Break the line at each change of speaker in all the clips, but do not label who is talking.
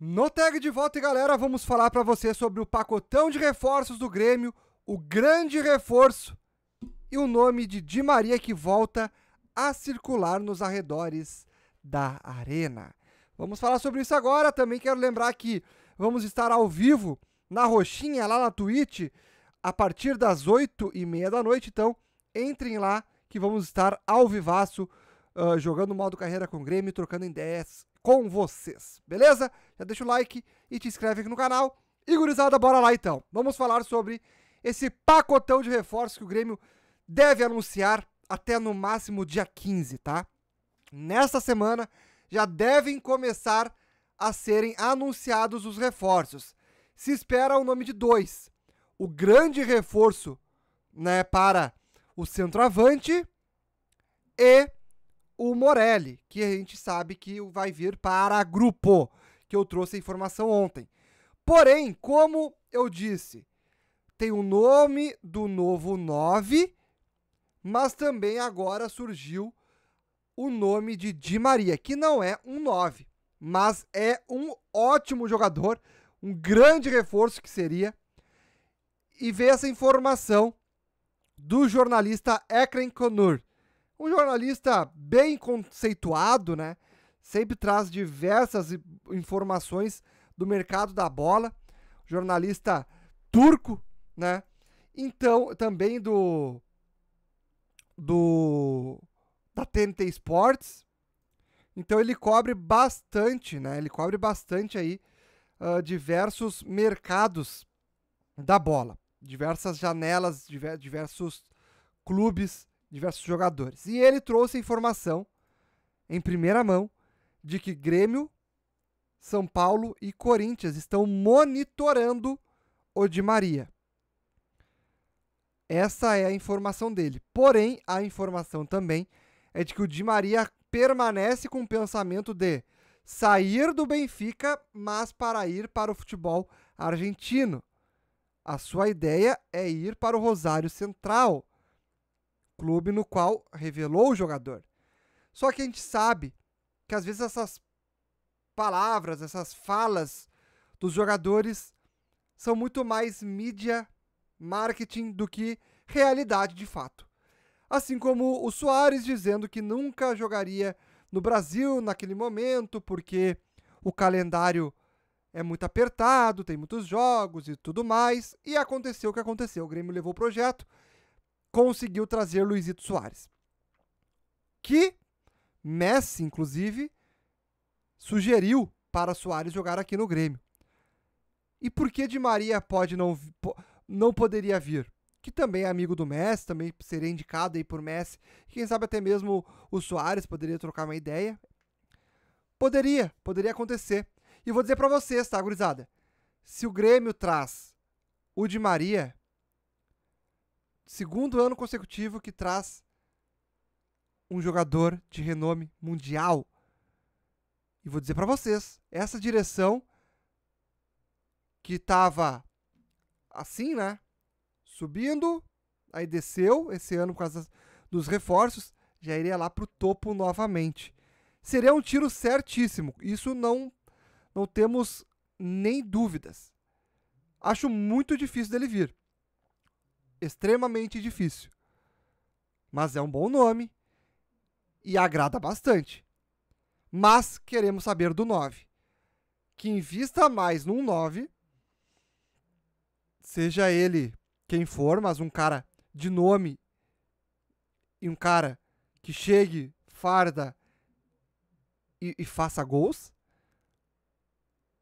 No tag de volta, galera, vamos falar para você sobre o pacotão de reforços do Grêmio, o grande reforço e o nome de Di Maria que volta a circular nos arredores da arena. Vamos falar sobre isso agora. Também quero lembrar que vamos estar ao vivo na Roxinha, lá na Twitch, a partir das oito e meia da noite. Então, entrem lá que vamos estar ao vivaço uh, jogando modo carreira com o Grêmio, trocando ideias com vocês, beleza? Já deixa o like e te inscreve aqui no canal. E gurizada, bora lá então. Vamos falar sobre esse pacotão de reforços que o Grêmio deve anunciar até no máximo dia 15, tá? Nesta semana já devem começar a serem anunciados os reforços. Se espera o nome de dois. O grande reforço né, para o centroavante e o Morelli, que a gente sabe que vai vir para grupo, que eu trouxe a informação ontem. Porém, como eu disse, tem o nome do novo 9, mas também agora surgiu o nome de Di Maria, que não é um 9, mas é um ótimo jogador, um grande reforço que seria. E ver essa informação do jornalista Ekren Konur. Um jornalista bem conceituado, né? Sempre traz diversas informações do mercado da bola. Jornalista turco, né? Então, também do do da TNT Sports. Então ele cobre bastante, né? Ele cobre bastante aí uh, diversos mercados da bola, diversas janelas, diversos clubes diversos jogadores. E ele trouxe a informação em primeira mão de que Grêmio, São Paulo e Corinthians estão monitorando o Di Maria. Essa é a informação dele. Porém, a informação também é de que o Di Maria permanece com o pensamento de sair do Benfica, mas para ir para o futebol argentino. A sua ideia é ir para o Rosário Central, clube no qual revelou o jogador. Só que a gente sabe que às vezes essas palavras, essas falas dos jogadores são muito mais mídia, marketing do que realidade de fato. Assim como o Soares dizendo que nunca jogaria no Brasil naquele momento, porque o calendário é muito apertado, tem muitos jogos e tudo mais, e aconteceu o que aconteceu. O Grêmio levou o projeto, conseguiu trazer Luizito Soares. Que Messi, inclusive, sugeriu para Soares jogar aqui no Grêmio. E por que Di Maria pode não, não poderia vir? Que também é amigo do Messi, também seria indicado aí por Messi. Quem sabe até mesmo o Soares poderia trocar uma ideia. Poderia, poderia acontecer. E vou dizer para vocês, tá, gurizada? Se o Grêmio traz o Di Maria, segundo ano consecutivo que traz um jogador de renome mundial. E vou dizer para vocês, essa direção que tava assim, né? Subindo, aí desceu esse ano por causa dos reforços, já iria lá pro topo novamente. Seria um tiro certíssimo, isso não não temos nem dúvidas. Acho muito difícil dele vir extremamente difícil. Mas é um bom nome e agrada bastante. Mas queremos saber do 9. Que invista mais num 9, seja ele quem for, mas um cara de nome e um cara que chegue, farda e, e faça gols,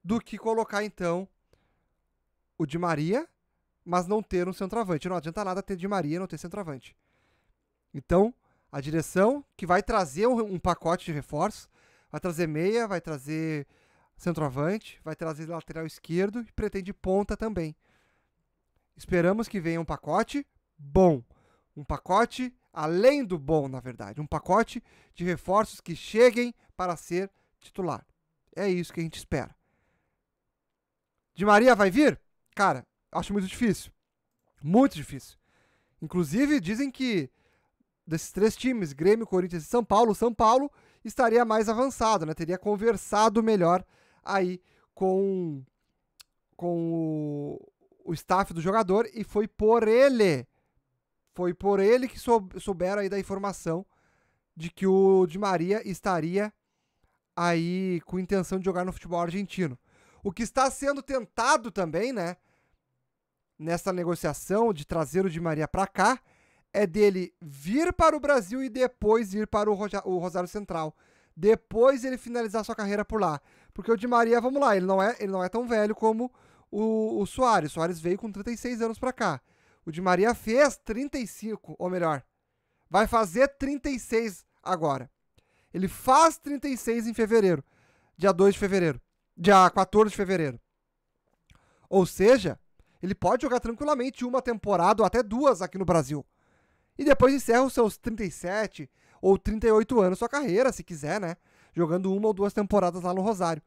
do que colocar então o de Maria mas não ter um centroavante. Não adianta nada ter de Maria e não ter centroavante. Então, a direção que vai trazer um, um pacote de reforços, vai trazer meia, vai trazer centroavante, vai trazer lateral esquerdo e pretende ponta também. Esperamos que venha um pacote bom, um pacote além do bom, na verdade, um pacote de reforços que cheguem para ser titular. É isso que a gente espera. De Maria vai vir? Cara, Acho muito difícil. Muito difícil. Inclusive, dizem que desses três times, Grêmio, Corinthians e São Paulo, São Paulo estaria mais avançado, né? Teria conversado melhor aí com, com o, o staff do jogador e foi por ele, foi por ele que sou, souberam aí da informação de que o Di Maria estaria aí com intenção de jogar no futebol argentino. O que está sendo tentado também, né? nessa negociação de trazer o Di Maria para cá é dele vir para o Brasil e depois ir para o, Rosário Central. Depois ele finalizar sua carreira por lá. Porque o Di Maria, vamos lá, ele não é, ele não é tão velho como o, o Soares. O Soares veio com 36 anos para cá. O Di Maria fez 35, ou melhor, vai fazer 36 agora. Ele faz 36 em fevereiro, dia 2 de fevereiro, dia 14 de fevereiro. Ou seja, ele pode jogar tranquilamente uma temporada ou até duas aqui no Brasil. E depois encerra os seus 37 ou 38 anos sua carreira, se quiser, né? Jogando uma ou duas temporadas lá no Rosário.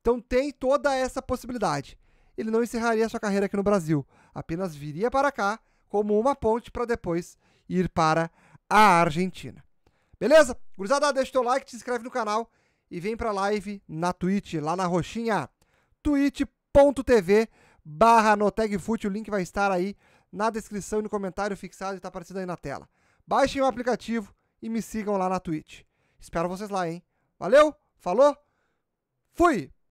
Então tem toda essa possibilidade. Ele não encerraria sua carreira aqui no Brasil, apenas viria para cá como uma ponte para depois ir para a Argentina. Beleza? Gurizada, deixa o teu like, te inscreve no canal e vem a live na Twitch, lá na roxinha twitch.tv barra NotegFoot, o link vai estar aí na descrição e no comentário fixado e tá aparecendo aí na tela. Baixem o aplicativo e me sigam lá na Twitch. Espero vocês lá, hein? Valeu, falou, fui!